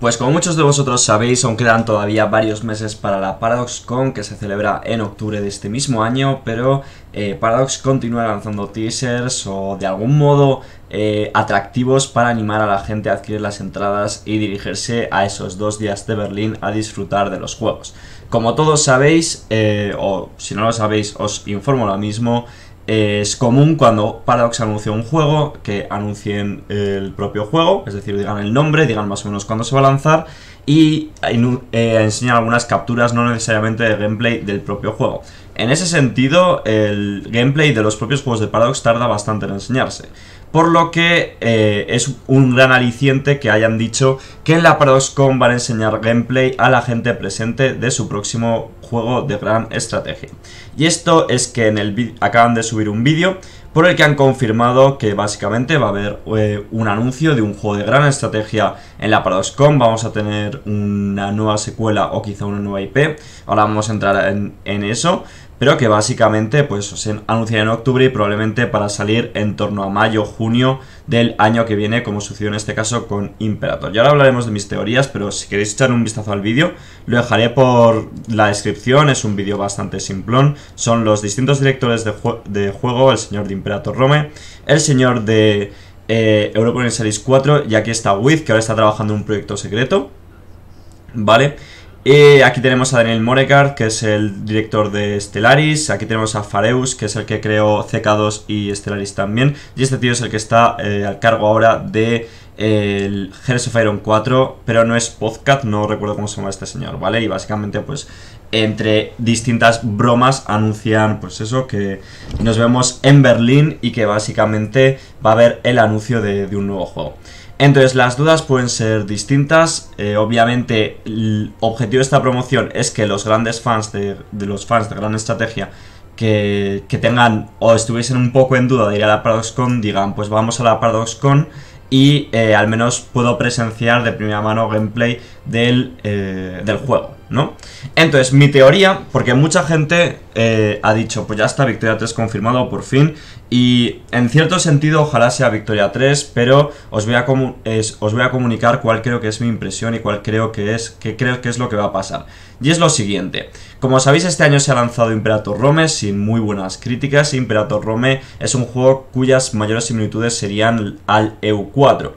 Pues como muchos de vosotros sabéis, aún quedan todavía varios meses para la ParadoxCon que se celebra en octubre de este mismo año, pero eh, Paradox continúa lanzando teasers o de algún modo eh, atractivos para animar a la gente a adquirir las entradas y dirigirse a esos dos días de Berlín a disfrutar de los juegos. Como todos sabéis, eh, o si no lo sabéis os informo lo mismo, es común cuando Paradox anuncia un juego que anuncien el propio juego, es decir, digan el nombre, digan más o menos cuándo se va a lanzar y eh, enseñan algunas capturas, no necesariamente de gameplay del propio juego. En ese sentido, el gameplay de los propios juegos de Paradox tarda bastante en enseñarse por lo que eh, es un gran aliciente que hayan dicho que en la ProsCon van a enseñar gameplay a la gente presente de su próximo juego de gran estrategia. Y esto es que en el acaban de subir un vídeo por el que han confirmado que básicamente va a haber eh, un anuncio de un juego de gran estrategia en la ProsCon, vamos a tener una nueva secuela o quizá una nueva IP, ahora vamos a entrar en eso, pero que básicamente pues se anunciará en octubre y probablemente para salir en torno a mayo, junio del año que viene, como sucedió en este caso con Imperator. Y ahora hablaremos de mis teorías, pero si queréis echar un vistazo al vídeo, lo dejaré por la descripción, es un vídeo bastante simplón, son los distintos directores de, juego, el señor de Imperator Rome, el señor de eh, Europa Universalis 4, y aquí está Wiz, que ahora está trabajando en un proyecto secreto, ¿vale? vale aquí tenemos a Daniel Morecard, que es el director de Stellaris. Aquí tenemos a Fareus, que es el que creó CK2 y Stellaris también. Y este tío es el que está eh, al cargo ahora de eh, of Iron 4, pero no es podcast, no recuerdo cómo se llama este señor, ¿vale? Y básicamente, pues, entre distintas bromas anuncian, pues eso, que nos vemos en Berlín y que básicamente va a haber el anuncio de un nuevo juego. Entonces las dudas pueden ser distintas. Eh, obviamente el objetivo de esta promoción es que los grandes fans de, los fans de Gran Estrategia que, tengan o estuviesen un poco en duda de ir a la ParadoxCon digan pues vamos a la ParadoxCon y eh, al menos puedo presenciar de primera mano gameplay del eh, juego. ¿no? Entonces, mi teoría, porque mucha gente eh, ha dicho, pues ya está Victoria 3 confirmado por fin, y en cierto sentido ojalá sea Victoria 3, pero os voy a, os voy a comunicar cuál creo que es mi impresión y cuál creo que es, qué creo que es lo que va a pasar. Y es lo siguiente, como sabéis este año se ha lanzado Imperator Rome sin muy buenas críticas, Imperator Rome es un juego cuyas mayores similitudes serían al EU4.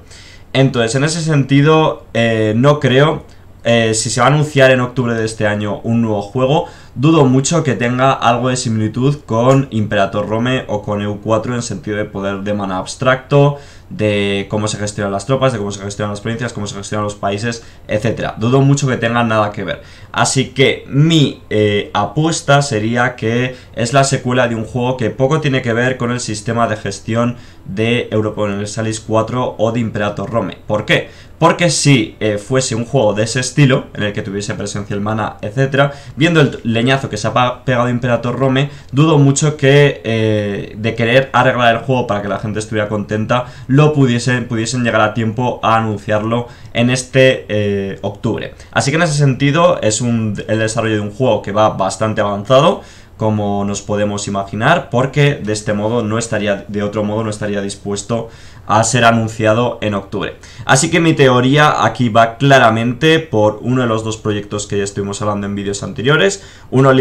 Entonces, en ese sentido, eh, no creo eh, si se va a anunciar en octubre de este año un nuevo juego, Dudo mucho que tenga algo de similitud con Imperator Rome o con EU4 en sentido de poder de mana abstracto, de cómo se gestionan las tropas, de cómo se gestionan las provincias, cómo se gestionan los países, etc. Dudo mucho que tenga nada que ver. Así que mi eh, apuesta sería que es la secuela de un juego que poco tiene que ver con el sistema de gestión de Europa Universalis 4 o de Imperator Rome. ¿Por qué? Porque si eh, fuese un juego de ese estilo, en el que tuviese presencia el mana, etc., viendo el que se ha pegado Imperator Rome, dudo mucho que eh, de querer arreglar el juego para que la gente estuviera contenta, lo pudiesen, pudiesen llegar a tiempo a anunciarlo en este eh, octubre. Así que en ese sentido es el desarrollo de un juego que va bastante avanzado como nos podemos imaginar, porque de este modo no estaría, de otro modo no estaría dispuesto a ser anunciado en octubre. Así que mi teoría aquí va claramente por uno de los dos proyectos que ya estuvimos hablando en vídeos anteriores. Uno,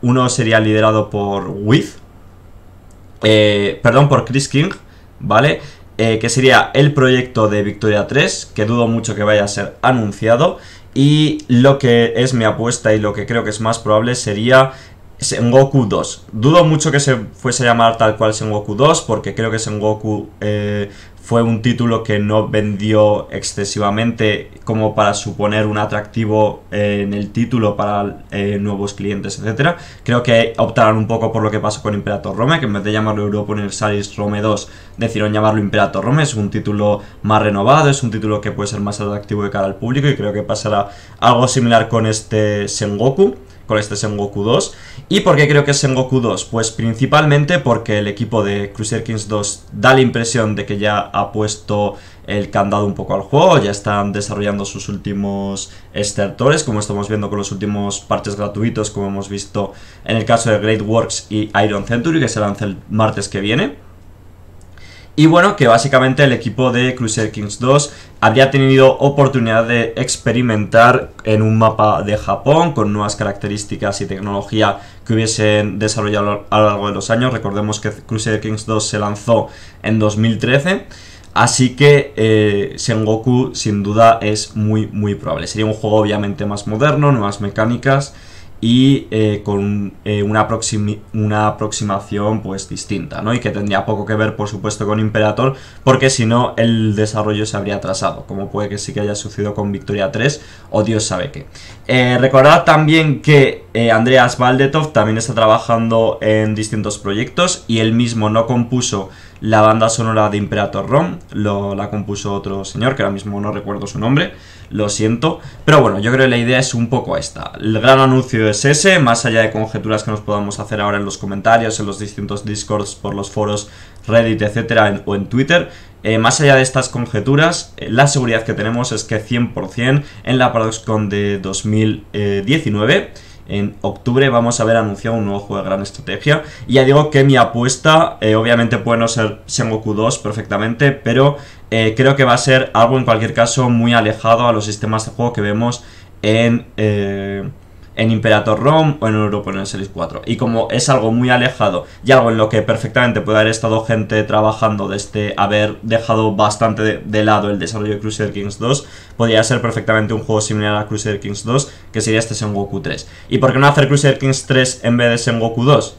uno sería liderado por With, eh, perdón, por Chris King, ¿vale? Eh, que sería el proyecto de Victoria 3, que dudo mucho que vaya a ser anunciado. Y lo que es mi apuesta y lo que creo que es más probable sería Sengoku 2. Dudo mucho que se fuese a llamar tal cual Sengoku 2, porque creo que Sengoku eh, fue un título que no vendió excesivamente como para suponer un atractivo eh, en el título para eh, nuevos clientes, etc. Creo que optarán un poco por lo que pasó con Imperator Rome, que en vez de llamarlo Europa Universalis Rome 2, decidieron llamarlo Imperator Rome. Es un título más renovado, es un título que puede ser más atractivo de cara al público y creo que pasará algo similar con este Sengoku con este Goku 2. ¿Y por qué creo que es Sengoku 2? Pues principalmente porque el equipo de Crusader Kings 2 da la impresión de que ya ha puesto el candado un poco al juego, ya están desarrollando sus últimos estertores, como estamos viendo con los últimos parches gratuitos, como hemos visto en el caso de Great Works y Iron Century, que se lanza el martes que viene. Y bueno, que básicamente el equipo de Crusader Kings 2 habría tenido oportunidad de experimentar en un mapa de Japón con nuevas características y tecnología que hubiesen desarrollado a lo largo de los años. Recordemos que Crusader Kings 2 se lanzó en 2013. Así que eh, Sengoku sin duda es muy muy probable. Sería un juego obviamente más moderno, nuevas mecánicas y eh, con eh, una, una, aproximación pues distinta, ¿no? Y que tendría poco que ver, por supuesto, con Imperator, porque si no, el desarrollo se habría atrasado, como puede que sí que haya sucedido con Victoria 3, o Dios sabe qué. Eh, recordad también que Andreas Valdetov también está trabajando en distintos proyectos y él mismo no compuso la banda sonora de Imperator Rom la compuso otro señor, que ahora mismo no recuerdo su nombre, lo siento. Pero bueno, yo creo que la idea es un poco esta. El gran anuncio es ese, más allá de conjeturas que nos podamos hacer ahora en los comentarios, en los distintos discords, por los foros, Reddit, etcétera, o en Twitter. Eh, más allá de estas conjeturas, eh, la seguridad que tenemos es que 100% en la ParadoxCon de 2019 en octubre vamos a ver anunciado un nuevo juego de gran estrategia. Y ya digo que mi apuesta, eh, obviamente puede no ser Sengoku 2 perfectamente, pero eh, creo que va a ser algo en cualquier caso muy alejado a los sistemas de juego que vemos en... Eh, en Imperator Rom o en Europa en el Series 4. Y como es algo muy alejado y algo en lo que perfectamente puede haber estado gente trabajando desde este haber dejado bastante de, lado el desarrollo de Crusader Kings 2, podría ser perfectamente un juego similar a Crusader Kings 2, que sería este Sengoku 3. ¿Y por qué no hacer Crusader Kings 3 en vez de Sengoku 2?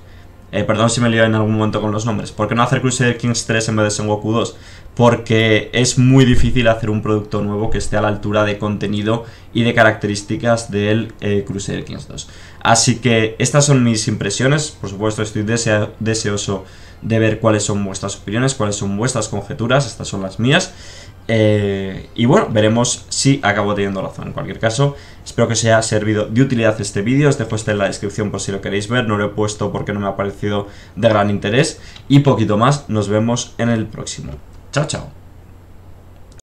Eh, perdón si me lío en algún momento con los nombres. ¿Por qué no hacer Crusader Kings 3 en vez de Sengoku 2? porque es muy difícil hacer un producto nuevo que esté a la altura de contenido y de características del Cruiser eh, Crusader Kings 2. Así que estas son mis impresiones, por supuesto estoy deseoso de ver cuáles son vuestras opiniones, cuáles son vuestras conjeturas, estas son las mías. Eh, y bueno, veremos si acabo teniendo razón. En cualquier caso, espero que os haya servido de utilidad este vídeo. Os dejo este en la descripción por si lo queréis ver. No lo he puesto porque no me ha parecido de gran interés. Y poquito más, nos vemos en el próximo. Tchau, tchau.